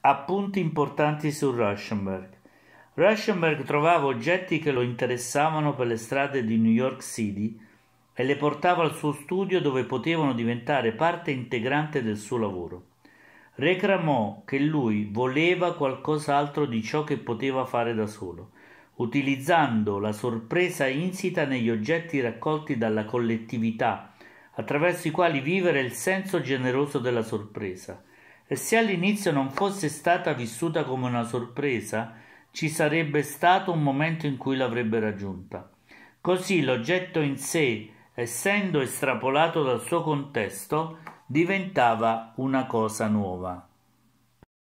Appunti importanti su Rauschenberg. Rauschenberg trovava oggetti che lo interessavano per le strade di New York City e le portava al suo studio dove potevano diventare parte integrante del suo lavoro. Reclamò che lui voleva qualcos'altro di ciò che poteva fare da solo, utilizzando la sorpresa insita negli oggetti raccolti dalla collettività, attraverso i quali vivere il senso generoso della sorpresa – e se all'inizio non fosse stata vissuta come una sorpresa, ci sarebbe stato un momento in cui l'avrebbe raggiunta. Così l'oggetto in sé, essendo estrapolato dal suo contesto, diventava una cosa nuova.